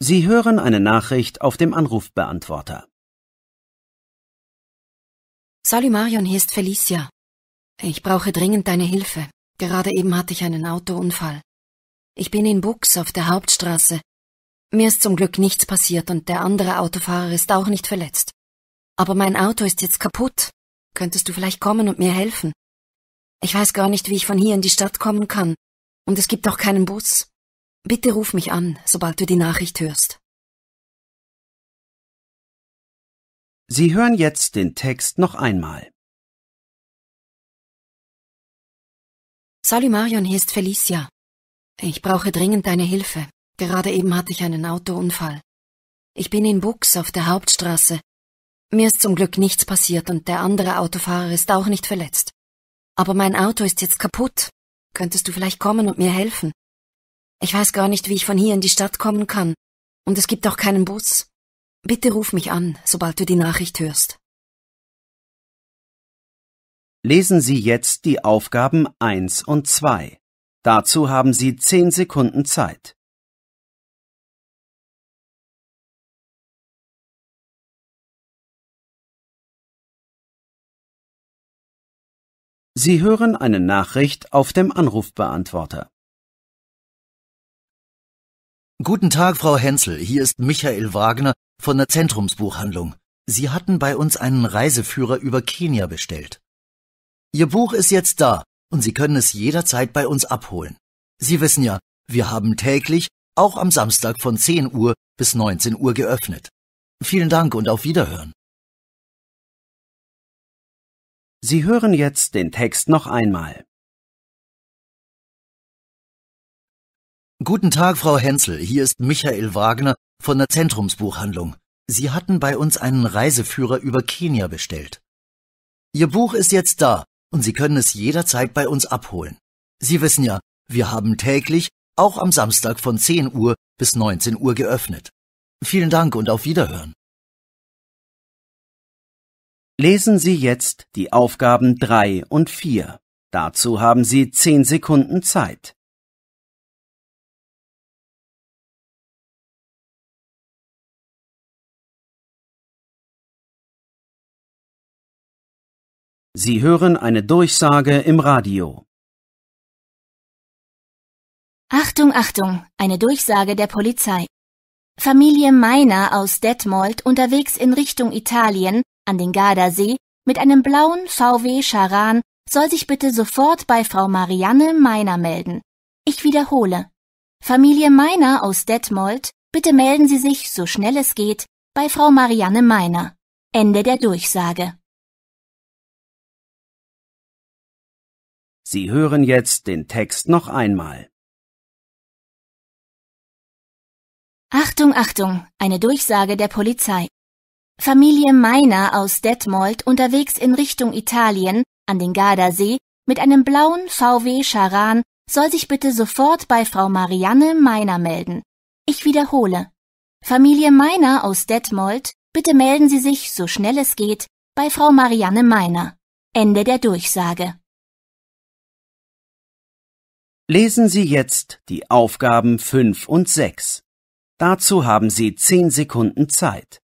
Sie hören eine Nachricht auf dem Anrufbeantworter. Salut Marion, hier ist Felicia. Ich brauche dringend deine Hilfe. Gerade eben hatte ich einen Autounfall. Ich bin in Bux auf der Hauptstraße. Mir ist zum Glück nichts passiert und der andere Autofahrer ist auch nicht verletzt. Aber mein Auto ist jetzt kaputt. Könntest du vielleicht kommen und mir helfen? Ich weiß gar nicht, wie ich von hier in die Stadt kommen kann. Und es gibt auch keinen Bus. Bitte ruf mich an, sobald du die Nachricht hörst. Sie hören jetzt den Text noch einmal. Salut Marion, hier ist Felicia. Ich brauche dringend deine Hilfe. Gerade eben hatte ich einen Autounfall. Ich bin in Bux auf der Hauptstraße. Mir ist zum Glück nichts passiert und der andere Autofahrer ist auch nicht verletzt. Aber mein Auto ist jetzt kaputt. Könntest du vielleicht kommen und mir helfen? Ich weiß gar nicht, wie ich von hier in die Stadt kommen kann. Und es gibt auch keinen Bus. Bitte ruf mich an, sobald du die Nachricht hörst. Lesen Sie jetzt die Aufgaben 1 und 2. Dazu haben Sie 10 Sekunden Zeit. Sie hören eine Nachricht auf dem Anrufbeantworter. Guten Tag, Frau Hensel. Hier ist Michael Wagner von der Zentrumsbuchhandlung. Sie hatten bei uns einen Reiseführer über Kenia bestellt. Ihr Buch ist jetzt da und Sie können es jederzeit bei uns abholen. Sie wissen ja, wir haben täglich, auch am Samstag von 10 Uhr bis 19 Uhr geöffnet. Vielen Dank und auf Wiederhören. Sie hören jetzt den Text noch einmal. Guten Tag, Frau Hensel. Hier ist Michael Wagner von der Zentrumsbuchhandlung. Sie hatten bei uns einen Reiseführer über Kenia bestellt. Ihr Buch ist jetzt da und Sie können es jederzeit bei uns abholen. Sie wissen ja, wir haben täglich, auch am Samstag von 10 Uhr bis 19 Uhr geöffnet. Vielen Dank und auf Wiederhören. Lesen Sie jetzt die Aufgaben 3 und 4. Dazu haben Sie 10 Sekunden Zeit. Sie hören eine Durchsage im Radio. Achtung, Achtung, eine Durchsage der Polizei. Familie Meiner aus Detmold unterwegs in Richtung Italien an den Gardasee mit einem blauen VW Charan soll sich bitte sofort bei Frau Marianne Meiner melden. Ich wiederhole. Familie Meiner aus Detmold, bitte melden Sie sich, so schnell es geht, bei Frau Marianne Meiner. Ende der Durchsage. Sie hören jetzt den Text noch einmal. Achtung, Achtung, eine Durchsage der Polizei. Familie Meiner aus Detmold unterwegs in Richtung Italien an den Gardasee mit einem blauen VW Charan soll sich bitte sofort bei Frau Marianne Meiner melden. Ich wiederhole. Familie Meiner aus Detmold, bitte melden Sie sich, so schnell es geht, bei Frau Marianne Meiner. Ende der Durchsage. Lesen Sie jetzt die Aufgaben 5 und 6. Dazu haben Sie 10 Sekunden Zeit.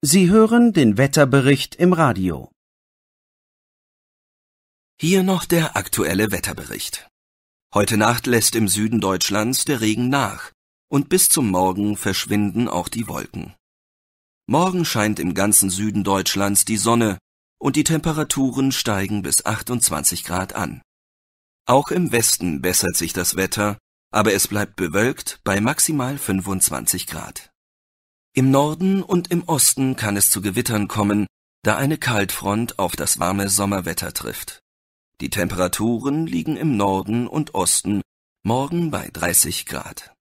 Sie hören den Wetterbericht im Radio. Hier noch der aktuelle Wetterbericht. Heute Nacht lässt im Süden Deutschlands der Regen nach und bis zum Morgen verschwinden auch die Wolken. Morgen scheint im ganzen Süden Deutschlands die Sonne und die Temperaturen steigen bis 28 Grad an. Auch im Westen bessert sich das Wetter, aber es bleibt bewölkt bei maximal 25 Grad. Im Norden und im Osten kann es zu Gewittern kommen, da eine Kaltfront auf das warme Sommerwetter trifft. Die Temperaturen liegen im Norden und Osten morgen bei 30 Grad.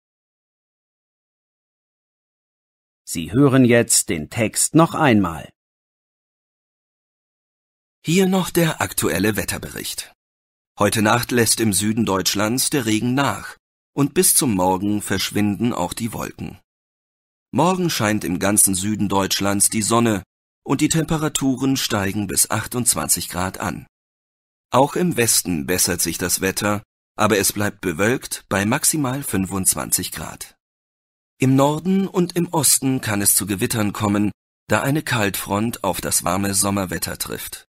Sie hören jetzt den Text noch einmal. Hier noch der aktuelle Wetterbericht. Heute Nacht lässt im Süden Deutschlands der Regen nach und bis zum Morgen verschwinden auch die Wolken. Morgen scheint im ganzen Süden Deutschlands die Sonne und die Temperaturen steigen bis 28 Grad an. Auch im Westen bessert sich das Wetter, aber es bleibt bewölkt bei maximal 25 Grad. Im Norden und im Osten kann es zu Gewittern kommen, da eine Kaltfront auf das warme Sommerwetter trifft.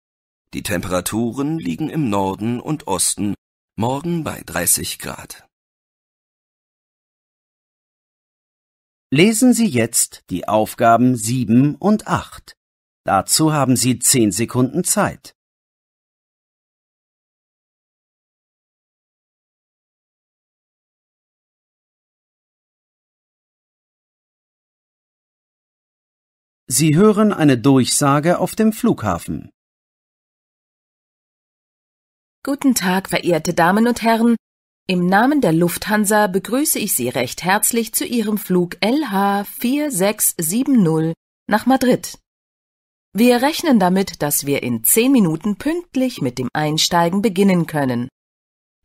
Die Temperaturen liegen im Norden und Osten morgen bei 30 Grad. Lesen Sie jetzt die Aufgaben 7 und 8. Dazu haben Sie 10 Sekunden Zeit. Sie hören eine Durchsage auf dem Flughafen. Guten Tag, verehrte Damen und Herren. Im Namen der Lufthansa begrüße ich Sie recht herzlich zu Ihrem Flug LH 4670 nach Madrid. Wir rechnen damit, dass wir in zehn Minuten pünktlich mit dem Einsteigen beginnen können.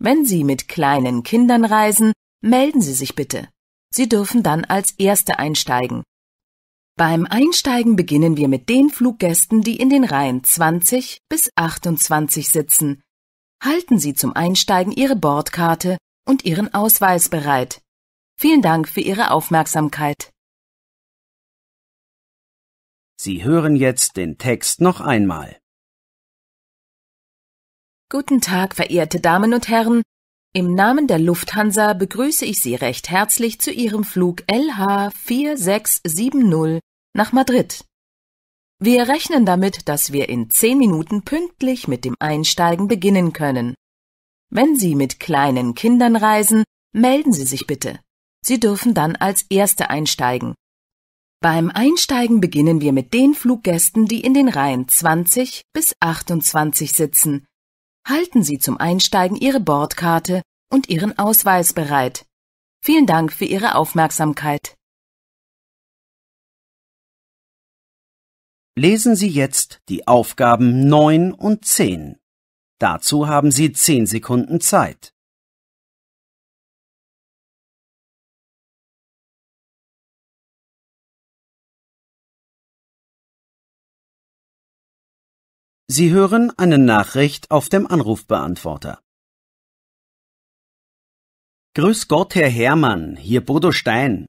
Wenn Sie mit kleinen Kindern reisen, melden Sie sich bitte. Sie dürfen dann als Erste einsteigen. Beim Einsteigen beginnen wir mit den Fluggästen, die in den Reihen 20 bis 28 sitzen. Halten Sie zum Einsteigen Ihre Bordkarte und Ihren Ausweis bereit. Vielen Dank für Ihre Aufmerksamkeit. Sie hören jetzt den Text noch einmal. Guten Tag, verehrte Damen und Herren. Im Namen der Lufthansa begrüße ich Sie recht herzlich zu Ihrem Flug LH4670 nach Madrid. Wir rechnen damit, dass wir in zehn Minuten pünktlich mit dem Einsteigen beginnen können. Wenn Sie mit kleinen Kindern reisen, melden Sie sich bitte. Sie dürfen dann als Erste einsteigen. Beim Einsteigen beginnen wir mit den Fluggästen, die in den Reihen 20 bis 28 sitzen. Halten Sie zum Einsteigen Ihre Bordkarte und Ihren Ausweis bereit. Vielen Dank für Ihre Aufmerksamkeit. Lesen Sie jetzt die Aufgaben 9 und 10. Dazu haben Sie 10 Sekunden Zeit. Sie hören eine Nachricht auf dem Anrufbeantworter. Grüß Gott, Herr Hermann, hier Bodo Stein.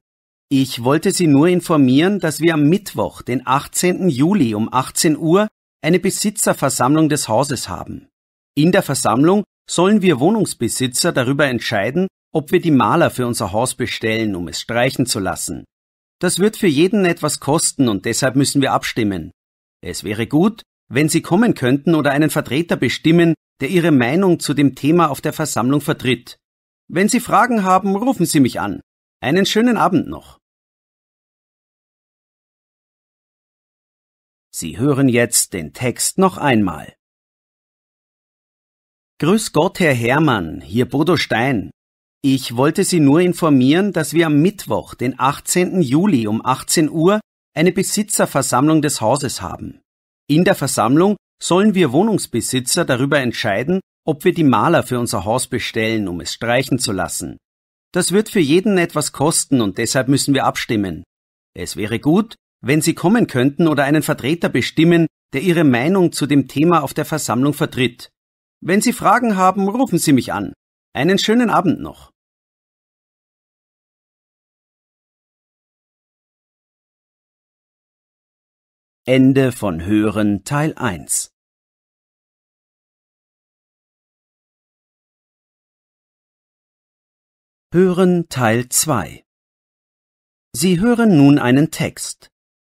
Ich wollte Sie nur informieren, dass wir am Mittwoch, den 18. Juli um 18 Uhr, eine Besitzerversammlung des Hauses haben. In der Versammlung sollen wir Wohnungsbesitzer darüber entscheiden, ob wir die Maler für unser Haus bestellen, um es streichen zu lassen. Das wird für jeden etwas kosten und deshalb müssen wir abstimmen. Es wäre gut, wenn Sie kommen könnten oder einen Vertreter bestimmen, der Ihre Meinung zu dem Thema auf der Versammlung vertritt. Wenn Sie Fragen haben, rufen Sie mich an. Einen schönen Abend noch. Sie hören jetzt den Text noch einmal. Grüß Gott, Herr Hermann, hier Bodo Stein. Ich wollte Sie nur informieren, dass wir am Mittwoch, den 18. Juli um 18 Uhr, eine Besitzerversammlung des Hauses haben. In der Versammlung sollen wir Wohnungsbesitzer darüber entscheiden, ob wir die Maler für unser Haus bestellen, um es streichen zu lassen. Das wird für jeden etwas kosten und deshalb müssen wir abstimmen. Es wäre gut, wenn Sie kommen könnten oder einen Vertreter bestimmen, der Ihre Meinung zu dem Thema auf der Versammlung vertritt. Wenn Sie Fragen haben, rufen Sie mich an. Einen schönen Abend noch. Ende von Hören Teil 1Hören Teil 2 Sie hören nun einen Text.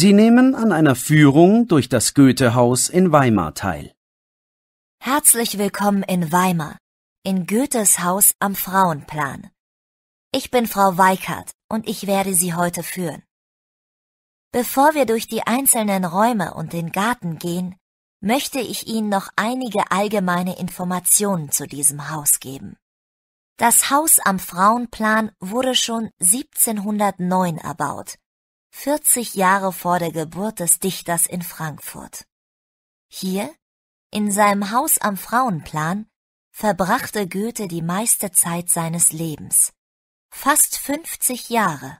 Sie nehmen an einer Führung durch das Goethehaus in Weimar teil. Herzlich willkommen in Weimar, in Goethes Haus am Frauenplan. Ich bin Frau Weikert und ich werde Sie heute führen. Bevor wir durch die einzelnen Räume und den Garten gehen, möchte ich Ihnen noch einige allgemeine Informationen zu diesem Haus geben. Das Haus am Frauenplan wurde schon 1709 erbaut 40 Jahre vor der Geburt des Dichters in Frankfurt. Hier, in seinem Haus am Frauenplan, verbrachte Goethe die meiste Zeit seines Lebens. Fast 50 Jahre.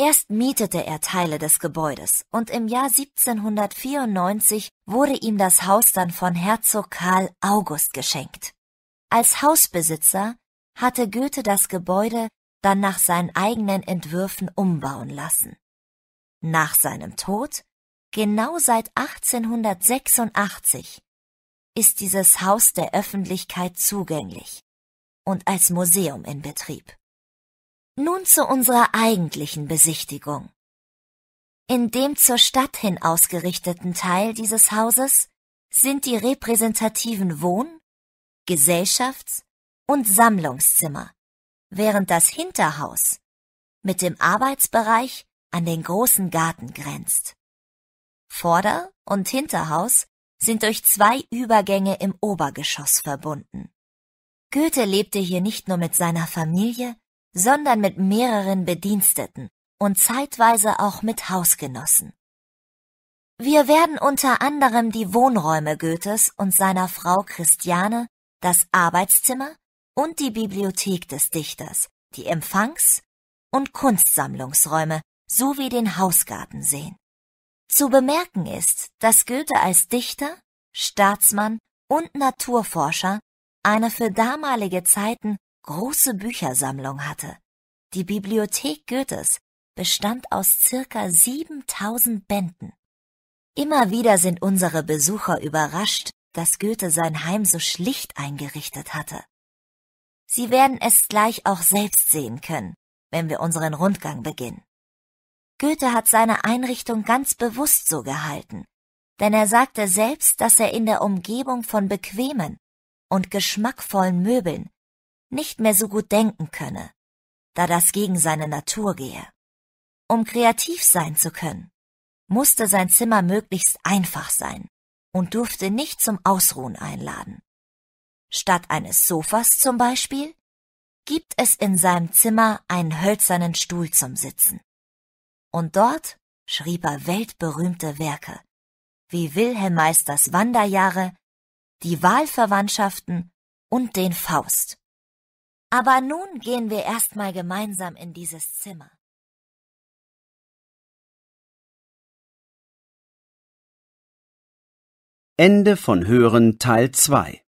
Erst mietete er Teile des Gebäudes und im Jahr 1794 wurde ihm das Haus dann von Herzog Karl August geschenkt. Als Hausbesitzer hatte Goethe das Gebäude dann nach seinen eigenen Entwürfen umbauen lassen nach seinem Tod, genau seit 1886, ist dieses Haus der Öffentlichkeit zugänglich und als Museum in Betrieb. Nun zu unserer eigentlichen Besichtigung. In dem zur Stadt hin ausgerichteten Teil dieses Hauses sind die repräsentativen Wohn-, Gesellschafts- und Sammlungszimmer, während das Hinterhaus mit dem Arbeitsbereich an den großen Garten grenzt. Vorder- und Hinterhaus sind durch zwei Übergänge im Obergeschoss verbunden. Goethe lebte hier nicht nur mit seiner Familie, sondern mit mehreren Bediensteten und zeitweise auch mit Hausgenossen. Wir werden unter anderem die Wohnräume Goethes und seiner Frau Christiane, das Arbeitszimmer und die Bibliothek des Dichters, die Empfangs- und Kunstsammlungsräume sowie den Hausgarten sehen. Zu bemerken ist, dass Goethe als Dichter, Staatsmann und Naturforscher eine für damalige Zeiten große Büchersammlung hatte. Die Bibliothek Goethes bestand aus circa 7000 Bänden. Immer wieder sind unsere Besucher überrascht, dass Goethe sein Heim so schlicht eingerichtet hatte. Sie werden es gleich auch selbst sehen können, wenn wir unseren Rundgang beginnen. Goethe hat seine Einrichtung ganz bewusst so gehalten, denn er sagte selbst, dass er in der Umgebung von bequemen und geschmackvollen Möbeln nicht mehr so gut denken könne, da das gegen seine Natur gehe. Um kreativ sein zu können, musste sein Zimmer möglichst einfach sein und durfte nicht zum Ausruhen einladen. Statt eines Sofas zum Beispiel gibt es in seinem Zimmer einen hölzernen Stuhl zum Sitzen und dort schrieb er weltberühmte Werke wie Wilhelm Meisters Wanderjahre, die Wahlverwandtschaften und den Faust. Aber nun gehen wir erstmal gemeinsam in dieses Zimmer. Ende von Hören Teil 2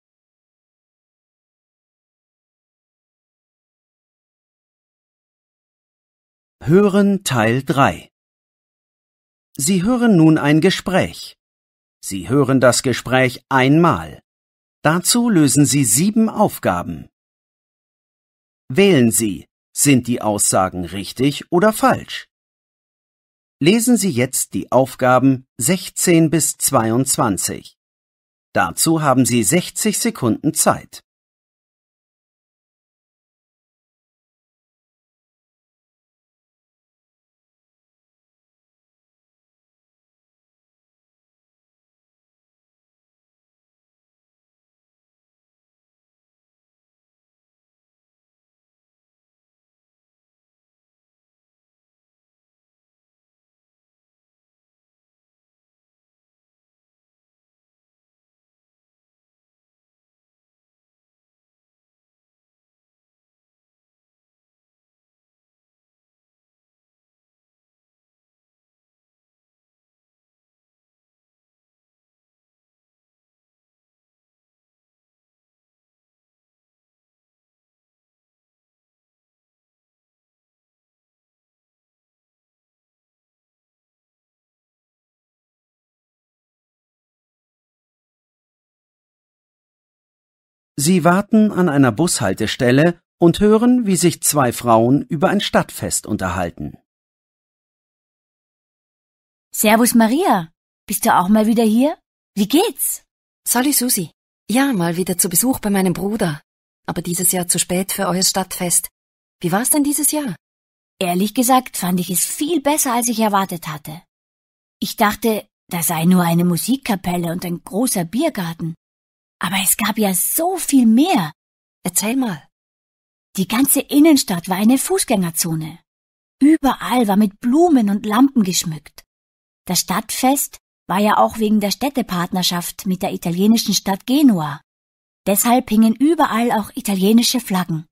Hören Teil 3 Sie hören nun ein Gespräch. Sie hören das Gespräch einmal. Dazu lösen Sie sieben Aufgaben. Wählen Sie, sind die Aussagen richtig oder falsch? Lesen Sie jetzt die Aufgaben 16 bis 22. Dazu haben Sie 60 Sekunden Zeit. Sie warten an einer Bushaltestelle und hören, wie sich zwei Frauen über ein Stadtfest unterhalten. Servus Maria, bist du auch mal wieder hier? Wie geht's? Sali Susi. Ja, mal wieder zu Besuch bei meinem Bruder. Aber dieses Jahr zu spät für euer Stadtfest. Wie war's denn dieses Jahr? Ehrlich gesagt fand ich es viel besser, als ich erwartet hatte. Ich dachte, da sei nur eine Musikkapelle und ein großer Biergarten. Aber es gab ja so viel mehr. Erzähl mal. Die ganze Innenstadt war eine Fußgängerzone. Überall war mit Blumen und Lampen geschmückt. Das Stadtfest war ja auch wegen der Städtepartnerschaft mit der italienischen Stadt Genua. Deshalb hingen überall auch italienische Flaggen.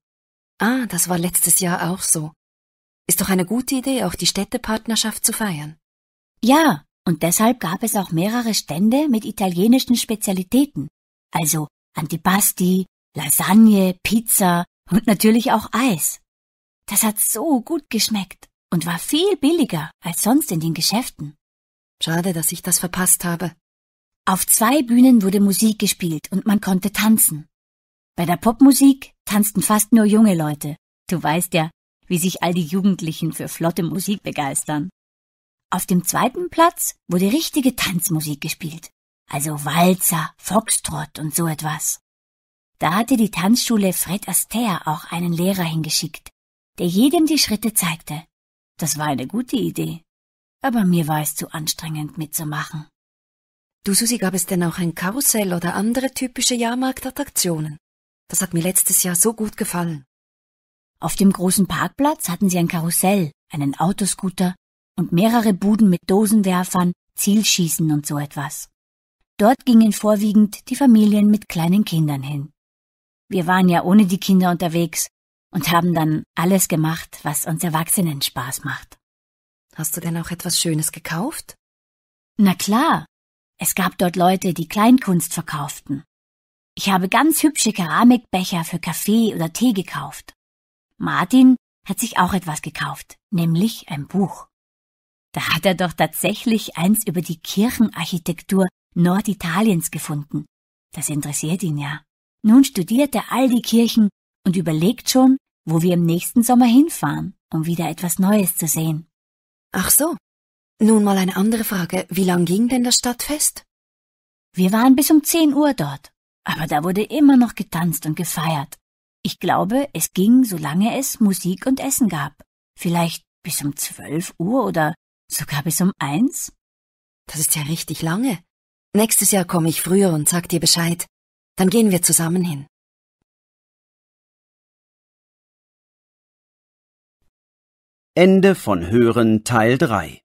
Ah, das war letztes Jahr auch so. Ist doch eine gute Idee, auch die Städtepartnerschaft zu feiern. Ja, und deshalb gab es auch mehrere Stände mit italienischen Spezialitäten also Antipasti, Lasagne, Pizza und natürlich auch Eis. Das hat so gut geschmeckt und war viel billiger als sonst in den Geschäften. Schade, dass ich das verpasst habe. Auf zwei Bühnen wurde Musik gespielt und man konnte tanzen. Bei der Popmusik tanzten fast nur junge Leute. Du weißt ja, wie sich all die Jugendlichen für flotte Musik begeistern. Auf dem zweiten Platz wurde richtige Tanzmusik gespielt also Walzer, Foxtrott und so etwas. Da hatte die Tanzschule Fred Astaire auch einen Lehrer hingeschickt, der jedem die Schritte zeigte. Das war eine gute Idee, aber mir war es zu anstrengend mitzumachen. Du Susi, gab es denn auch ein Karussell oder andere typische Jahrmarktattraktionen? Das hat mir letztes Jahr so gut gefallen. Auf dem großen Parkplatz hatten sie ein Karussell, einen Autoscooter und mehrere Buden mit Dosenwerfern, Zielschießen und so etwas. Dort gingen vorwiegend die Familien mit kleinen Kindern hin. Wir waren ja ohne die Kinder unterwegs und haben dann alles gemacht, was uns Erwachsenen Spaß macht. Hast du denn auch etwas Schönes gekauft? Na klar. Es gab dort Leute, die Kleinkunst verkauften. Ich habe ganz hübsche Keramikbecher für Kaffee oder Tee gekauft. Martin hat sich auch etwas gekauft, nämlich ein Buch. Da hat er doch tatsächlich eins über die Kirchenarchitektur Norditaliens gefunden. Das interessiert ihn ja. Nun studiert er all die Kirchen und überlegt schon, wo wir im nächsten Sommer hinfahren, um wieder etwas Neues zu sehen. Ach so. Nun mal eine andere Frage. Wie lang ging denn das Stadtfest? Wir waren bis um zehn Uhr dort, aber da wurde immer noch getanzt und gefeiert. Ich glaube, es ging, solange es Musik und Essen gab. Vielleicht bis um zwölf Uhr oder sogar bis um eins? Das ist ja richtig lange. Nächstes Jahr komme ich früher und sag dir Bescheid. Dann gehen wir zusammen hin. Ende von Hören Teil 3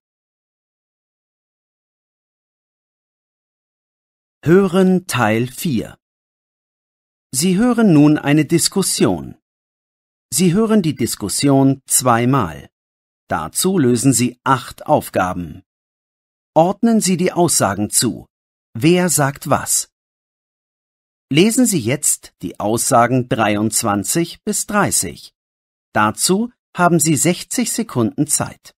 Hören Teil 4 Sie hören nun eine Diskussion. Sie hören die Diskussion zweimal. Dazu lösen Sie acht Aufgaben. Ordnen Sie die Aussagen zu. Wer sagt was? Lesen Sie jetzt die Aussagen 23 bis 30. Dazu haben Sie 60 Sekunden Zeit.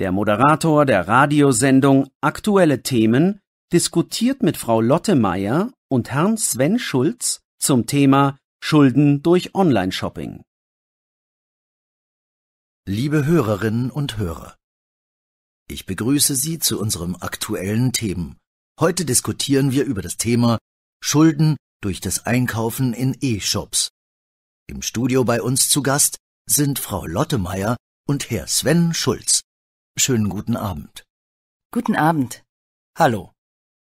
Der Moderator der Radiosendung Aktuelle Themen diskutiert mit Frau Lotte Meyer und Herrn Sven Schulz zum Thema Schulden durch Online-Shopping. Liebe Hörerinnen und Hörer, ich begrüße Sie zu unserem aktuellen Themen. Heute diskutieren wir über das Thema Schulden durch das Einkaufen in E-Shops. Im Studio bei uns zu Gast sind Frau Lotte Meyer und Herr Sven Schulz. Schönen guten Abend. Guten Abend. Hallo.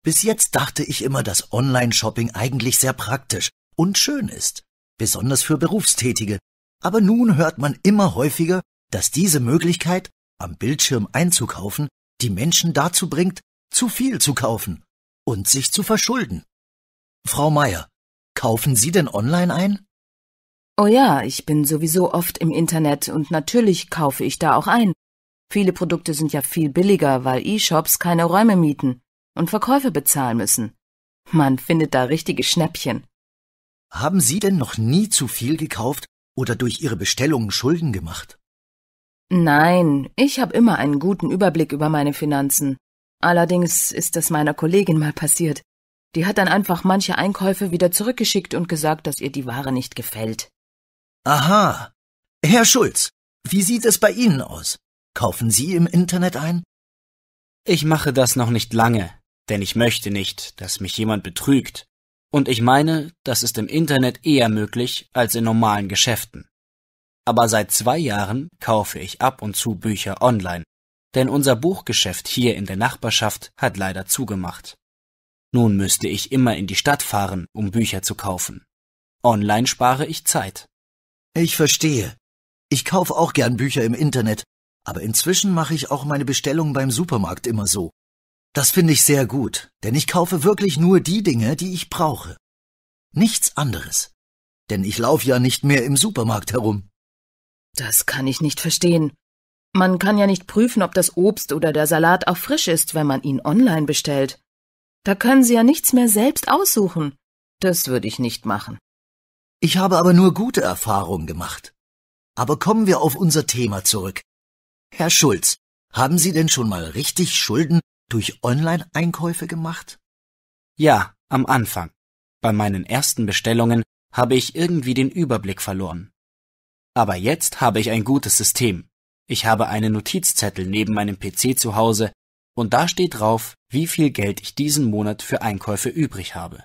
Bis jetzt dachte ich immer, dass Online-Shopping eigentlich sehr praktisch und schön ist, besonders für Berufstätige. Aber nun hört man immer häufiger, dass diese Möglichkeit, am Bildschirm einzukaufen, die Menschen dazu bringt, zu viel zu kaufen und sich zu verschulden. Frau Meier, kaufen Sie denn online ein? Oh ja, ich bin sowieso oft im Internet und natürlich kaufe ich da auch ein. Viele Produkte sind ja viel billiger, weil E-Shops keine Räume mieten und Verkäufe bezahlen müssen. Man findet da richtige Schnäppchen. Haben Sie denn noch nie zu viel gekauft oder durch Ihre Bestellungen Schulden gemacht? Nein, ich habe immer einen guten Überblick über meine Finanzen. Allerdings ist das meiner Kollegin mal passiert. Die hat dann einfach manche Einkäufe wieder zurückgeschickt und gesagt, dass ihr die Ware nicht gefällt. Aha. Herr Schulz, wie sieht es bei Ihnen aus? Kaufen Sie im Internet ein? Ich mache das noch nicht lange, denn ich möchte nicht, dass mich jemand betrügt, und ich meine, das ist im Internet eher möglich als in normalen Geschäften. Aber seit zwei Jahren kaufe ich ab und zu Bücher online, denn unser Buchgeschäft hier in der Nachbarschaft hat leider zugemacht. Nun müsste ich immer in die Stadt fahren, um Bücher zu kaufen. Online spare ich Zeit. Ich verstehe. Ich kaufe auch gern Bücher im Internet, aber inzwischen mache ich auch meine Bestellungen beim Supermarkt immer so. Das finde ich sehr gut, denn ich kaufe wirklich nur die Dinge, die ich brauche. Nichts anderes. Denn ich laufe ja nicht mehr im Supermarkt herum. Das kann ich nicht verstehen. Man kann ja nicht prüfen, ob das Obst oder der Salat auch frisch ist, wenn man ihn online bestellt. Da können Sie ja nichts mehr selbst aussuchen. Das würde ich nicht machen. Ich habe aber nur gute Erfahrungen gemacht. Aber kommen wir auf unser Thema zurück. Herr Schulz, haben Sie denn schon mal richtig Schulden durch Online-Einkäufe gemacht? Ja, am Anfang. Bei meinen ersten Bestellungen habe ich irgendwie den Überblick verloren. Aber jetzt habe ich ein gutes System. Ich habe einen Notizzettel neben meinem PC zu Hause und da steht drauf, wie viel Geld ich diesen Monat für Einkäufe übrig habe.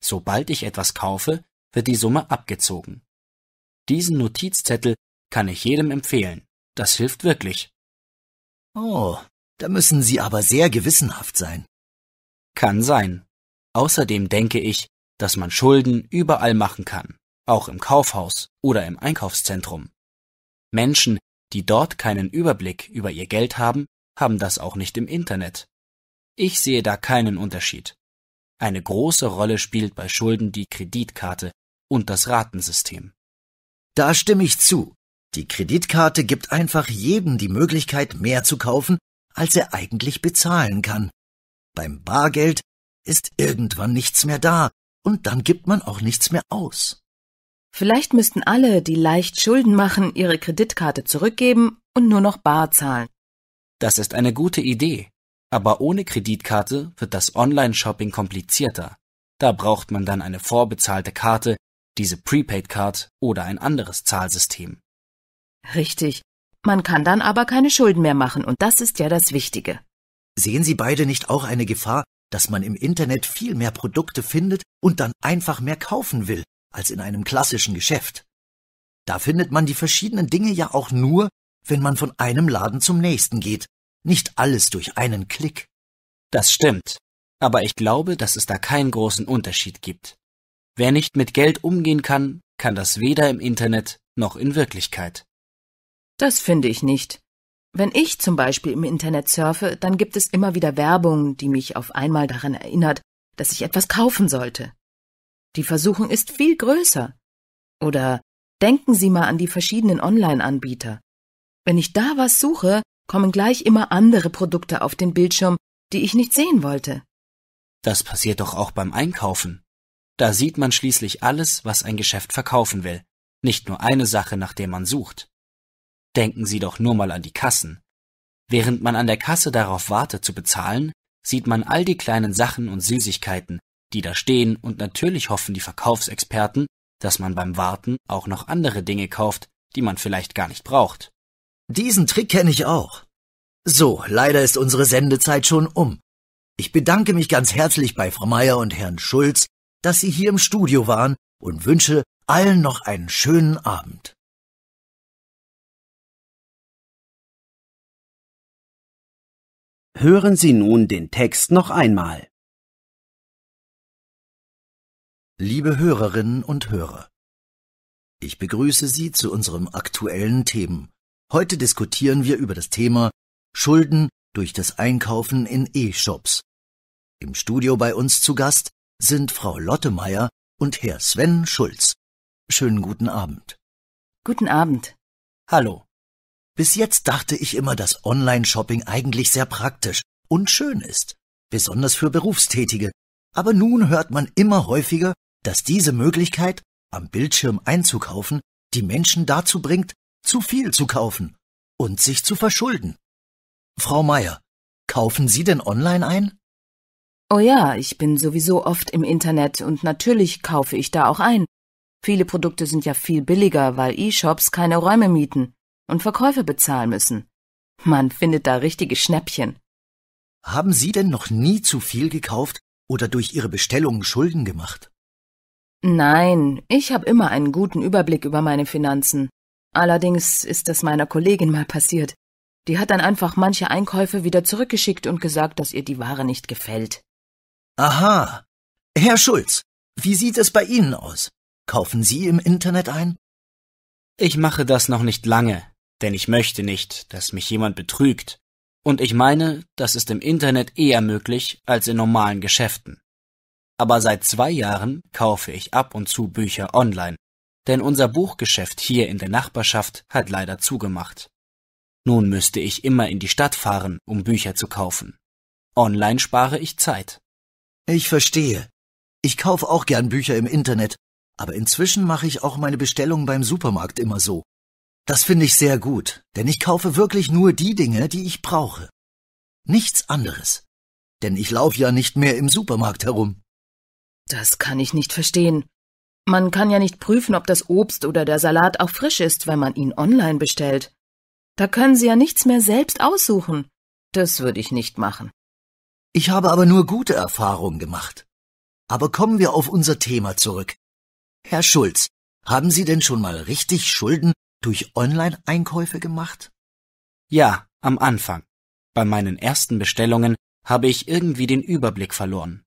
Sobald ich etwas kaufe, wird die Summe abgezogen. Diesen Notizzettel kann ich jedem empfehlen. Das hilft wirklich. Oh, da müssen Sie aber sehr gewissenhaft sein. Kann sein. Außerdem denke ich, dass man Schulden überall machen kann, auch im Kaufhaus oder im Einkaufszentrum. Menschen, die dort keinen Überblick über ihr Geld haben, haben das auch nicht im Internet. Ich sehe da keinen Unterschied. Eine große Rolle spielt bei Schulden die Kreditkarte und das Ratensystem. Da stimme ich zu. Die Kreditkarte gibt einfach jedem die Möglichkeit, mehr zu kaufen, als er eigentlich bezahlen kann. Beim Bargeld ist irgendwann nichts mehr da, und dann gibt man auch nichts mehr aus. Vielleicht müssten alle, die leicht Schulden machen, ihre Kreditkarte zurückgeben und nur noch bar zahlen. Das ist eine gute Idee, aber ohne Kreditkarte wird das Online-Shopping komplizierter. Da braucht man dann eine vorbezahlte Karte, diese Prepaid-Card oder ein anderes Zahlsystem. Richtig. Man kann dann aber keine Schulden mehr machen, und das ist ja das Wichtige. Sehen Sie beide nicht auch eine Gefahr, dass man im Internet viel mehr Produkte findet und dann einfach mehr kaufen will, als in einem klassischen Geschäft? Da findet man die verschiedenen Dinge ja auch nur, wenn man von einem Laden zum nächsten geht, nicht alles durch einen Klick. Das stimmt, aber ich glaube, dass es da keinen großen Unterschied gibt. Wer nicht mit Geld umgehen kann, kann das weder im Internet noch in Wirklichkeit. Das finde ich nicht. Wenn ich zum Beispiel im Internet surfe, dann gibt es immer wieder Werbung, die mich auf einmal daran erinnert, dass ich etwas kaufen sollte. Die Versuchung ist viel größer. Oder denken Sie mal an die verschiedenen Online-Anbieter. Wenn ich da was suche, kommen gleich immer andere Produkte auf den Bildschirm, die ich nicht sehen wollte. Das passiert doch auch beim Einkaufen. Da sieht man schließlich alles, was ein Geschäft verkaufen will, nicht nur eine Sache, nach der man sucht. Denken Sie doch nur mal an die Kassen. Während man an der Kasse darauf wartet zu bezahlen, sieht man all die kleinen Sachen und Süßigkeiten, die da stehen und natürlich hoffen die Verkaufsexperten, dass man beim Warten auch noch andere Dinge kauft, die man vielleicht gar nicht braucht. Diesen Trick kenne ich auch. So, leider ist unsere Sendezeit schon um. Ich bedanke mich ganz herzlich bei Frau Meier und Herrn Schulz, dass Sie hier im Studio waren und wünsche allen noch einen schönen Abend. Hören Sie nun den Text noch einmal. Liebe Hörerinnen und Hörer, ich begrüße Sie zu unserem aktuellen Themen. Heute diskutieren wir über das Thema Schulden durch das Einkaufen in E-Shops. Im Studio bei uns zu Gast sind Frau Lottemeier und Herr Sven Schulz. Schönen guten Abend. Guten Abend. Hallo. Bis jetzt dachte ich immer, dass Online-Shopping eigentlich sehr praktisch und schön ist, besonders für Berufstätige. Aber nun hört man immer häufiger, dass diese Möglichkeit, am Bildschirm einzukaufen, die Menschen dazu bringt, zu viel zu kaufen und sich zu verschulden. Frau Meier, kaufen Sie denn online ein? Oh ja, ich bin sowieso oft im Internet und natürlich kaufe ich da auch ein. Viele Produkte sind ja viel billiger, weil E-Shops keine Räume mieten und Verkäufe bezahlen müssen. Man findet da richtige Schnäppchen. Haben Sie denn noch nie zu viel gekauft oder durch Ihre Bestellungen Schulden gemacht? Nein, ich habe immer einen guten Überblick über meine Finanzen. Allerdings ist das meiner Kollegin mal passiert. Die hat dann einfach manche Einkäufe wieder zurückgeschickt und gesagt, dass ihr die Ware nicht gefällt. Aha. Herr Schulz, wie sieht es bei Ihnen aus? Kaufen Sie im Internet ein? Ich mache das noch nicht lange, denn ich möchte nicht, dass mich jemand betrügt, und ich meine, das ist im Internet eher möglich als in normalen Geschäften. Aber seit zwei Jahren kaufe ich ab und zu Bücher online, denn unser Buchgeschäft hier in der Nachbarschaft hat leider zugemacht. Nun müsste ich immer in die Stadt fahren, um Bücher zu kaufen. Online spare ich Zeit. Ich verstehe. Ich kaufe auch gern Bücher im Internet, aber inzwischen mache ich auch meine Bestellung beim Supermarkt immer so. Das finde ich sehr gut, denn ich kaufe wirklich nur die Dinge, die ich brauche. Nichts anderes. Denn ich laufe ja nicht mehr im Supermarkt herum. Das kann ich nicht verstehen. Man kann ja nicht prüfen, ob das Obst oder der Salat auch frisch ist, wenn man ihn online bestellt. Da können Sie ja nichts mehr selbst aussuchen. Das würde ich nicht machen. Ich habe aber nur gute Erfahrungen gemacht. Aber kommen wir auf unser Thema zurück. Herr Schulz, haben Sie denn schon mal richtig Schulden durch Online-Einkäufe gemacht? Ja, am Anfang. Bei meinen ersten Bestellungen habe ich irgendwie den Überblick verloren.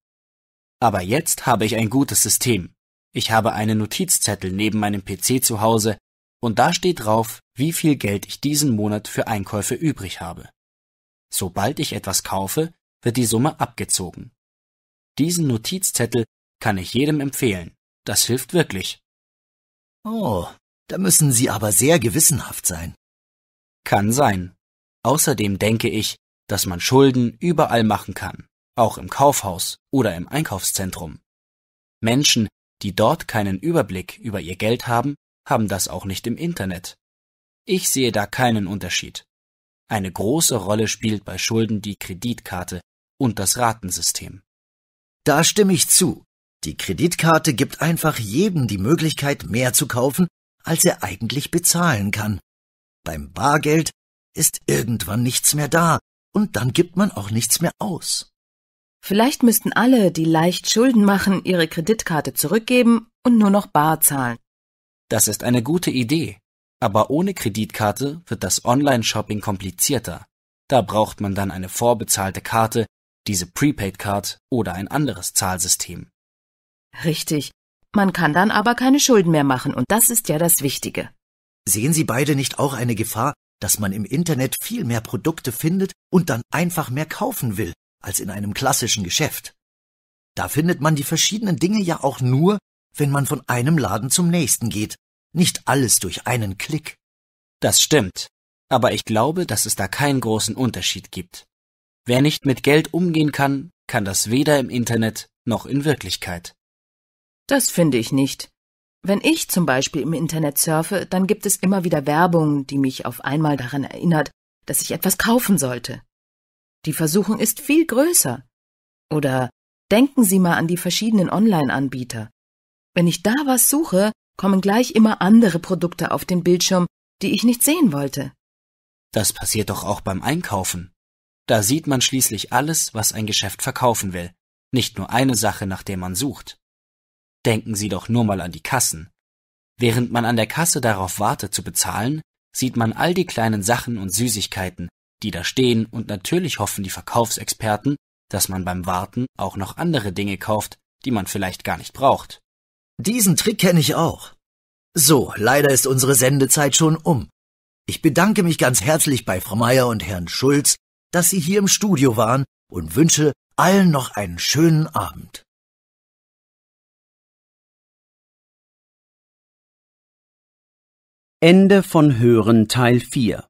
Aber jetzt habe ich ein gutes System. Ich habe einen Notizzettel neben meinem PC zu Hause und da steht drauf, wie viel Geld ich diesen Monat für Einkäufe übrig habe. Sobald ich etwas kaufe, wird die Summe abgezogen. Diesen Notizzettel kann ich jedem empfehlen. Das hilft wirklich. Oh, da müssen Sie aber sehr gewissenhaft sein. Kann sein. Außerdem denke ich, dass man Schulden überall machen kann, auch im Kaufhaus oder im Einkaufszentrum. Menschen, die dort keinen Überblick über ihr Geld haben, haben das auch nicht im Internet. Ich sehe da keinen Unterschied. Eine große Rolle spielt bei Schulden die Kreditkarte und das Ratensystem. Da stimme ich zu. Die Kreditkarte gibt einfach jedem die Möglichkeit, mehr zu kaufen, als er eigentlich bezahlen kann. Beim Bargeld ist irgendwann nichts mehr da, und dann gibt man auch nichts mehr aus. Vielleicht müssten alle, die leicht Schulden machen, ihre Kreditkarte zurückgeben und nur noch bar zahlen. Das ist eine gute Idee, aber ohne Kreditkarte wird das Online-Shopping komplizierter. Da braucht man dann eine vorbezahlte Karte, diese Prepaid Card oder ein anderes Zahlsystem. Richtig. Man kann dann aber keine Schulden mehr machen, und das ist ja das Wichtige. Sehen Sie beide nicht auch eine Gefahr, dass man im Internet viel mehr Produkte findet und dann einfach mehr kaufen will, als in einem klassischen Geschäft? Da findet man die verschiedenen Dinge ja auch nur, wenn man von einem Laden zum nächsten geht, nicht alles durch einen Klick. Das stimmt, aber ich glaube, dass es da keinen großen Unterschied gibt. Wer nicht mit Geld umgehen kann, kann das weder im Internet noch in Wirklichkeit. Das finde ich nicht. Wenn ich zum Beispiel im Internet surfe, dann gibt es immer wieder Werbung, die mich auf einmal daran erinnert, dass ich etwas kaufen sollte. Die Versuchung ist viel größer. Oder denken Sie mal an die verschiedenen Online-Anbieter. Wenn ich da was suche, kommen gleich immer andere Produkte auf den Bildschirm, die ich nicht sehen wollte. Das passiert doch auch beim Einkaufen. Da sieht man schließlich alles, was ein Geschäft verkaufen will, nicht nur eine Sache, nach der man sucht. Denken Sie doch nur mal an die Kassen. Während man an der Kasse darauf wartet zu bezahlen, sieht man all die kleinen Sachen und Süßigkeiten, die da stehen und natürlich hoffen die Verkaufsexperten, dass man beim Warten auch noch andere Dinge kauft, die man vielleicht gar nicht braucht. Diesen Trick kenne ich auch. So, leider ist unsere Sendezeit schon um. Ich bedanke mich ganz herzlich bei Frau Meier und Herrn Schulz, dass Sie hier im Studio waren und wünsche allen noch einen schönen Abend. Ende von Hören Teil 4